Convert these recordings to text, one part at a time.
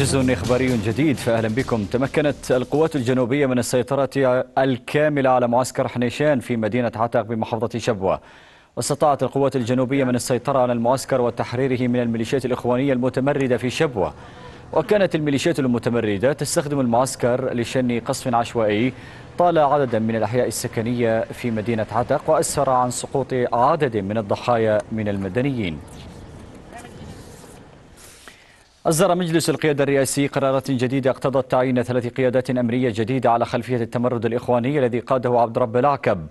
جزء إخباري جديد فأهلا بكم تمكنت القوات الجنوبية من السيطرة الكاملة على معسكر حنيشان في مدينة عتق بمحافظة شبوة واستطاعت القوات الجنوبية من السيطرة على المعسكر وتحريره من الميليشيات الإخوانية المتمردة في شبوة وكانت الميليشيات المتمردة تستخدم المعسكر لشن قصف عشوائي طال عددا من الأحياء السكنية في مدينة عتق وأسفر عن سقوط عدد من الضحايا من المدنيين أصدر مجلس القيادة الرئاسي قرارات جديدة اقتضت تعيين ثلاث قيادات أمرية جديدة على خلفية التمرد الإخواني الذي قاده عبد رب العكب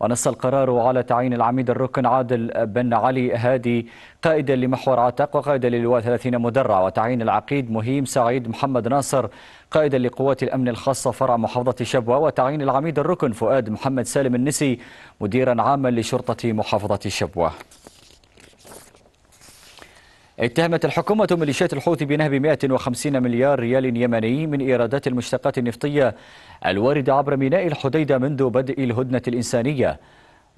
ونص القرار على تعيين العميد الركن عادل بن علي هادي قائدا لمحور عتق وقائدا للواء 30 مدرع وتعيين العقيد مهيم سعيد محمد ناصر قائدا لقوات الأمن الخاصة فرع محافظة شبوة وتعيين العميد الركن فؤاد محمد سالم النسي مديرا عاما لشرطة محافظة شبوة اتهمت الحكومة ميليشيات الحوثي بنهب 150 مليار ريال يمني من إيرادات المشتقات النفطية الواردة عبر ميناء الحديدة منذ بدء الهدنة الإنسانية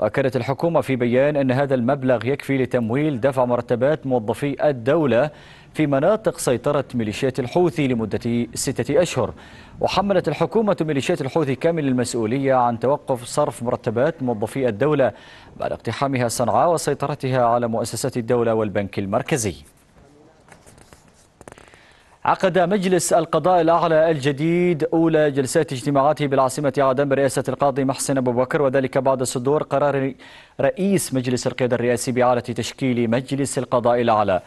وأكدت الحكومة في بيان أن هذا المبلغ يكفي لتمويل دفع مرتبات موظفي الدولة في مناطق سيطرة ميليشيات الحوثي لمدة ستة أشهر وحملت الحكومة ميليشيات الحوثي كامل المسؤولية عن توقف صرف مرتبات موظفي الدولة بعد اقتحامها صنعاء وسيطرتها على مؤسسات الدولة والبنك المركزي عقد مجلس القضاء الأعلى الجديد أولى جلسات اجتماعاته بالعاصمة عدن برئاسة القاضي محسن أبو بكر وذلك بعد صدور قرار رئيس مجلس القيادة الرئاسي بإعادة تشكيل مجلس القضاء الأعلى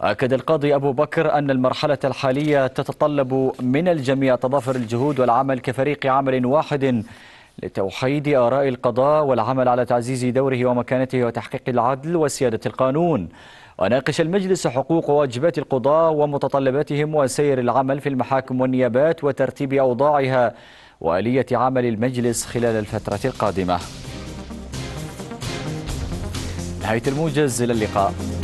أكد القاضي أبو بكر أن المرحلة الحالية تتطلب من الجميع تضافر الجهود والعمل كفريق عمل واحد لتوحيد آراء القضاء والعمل على تعزيز دوره ومكانته وتحقيق العدل وسيادة القانون وناقش المجلس حقوق وواجبات القضاة ومتطلباتهم وسير العمل في المحاكم والنيابات وترتيب أوضاعها وآلية عمل المجلس خلال الفترة القادمة نهاية الموجز إلى اللقاء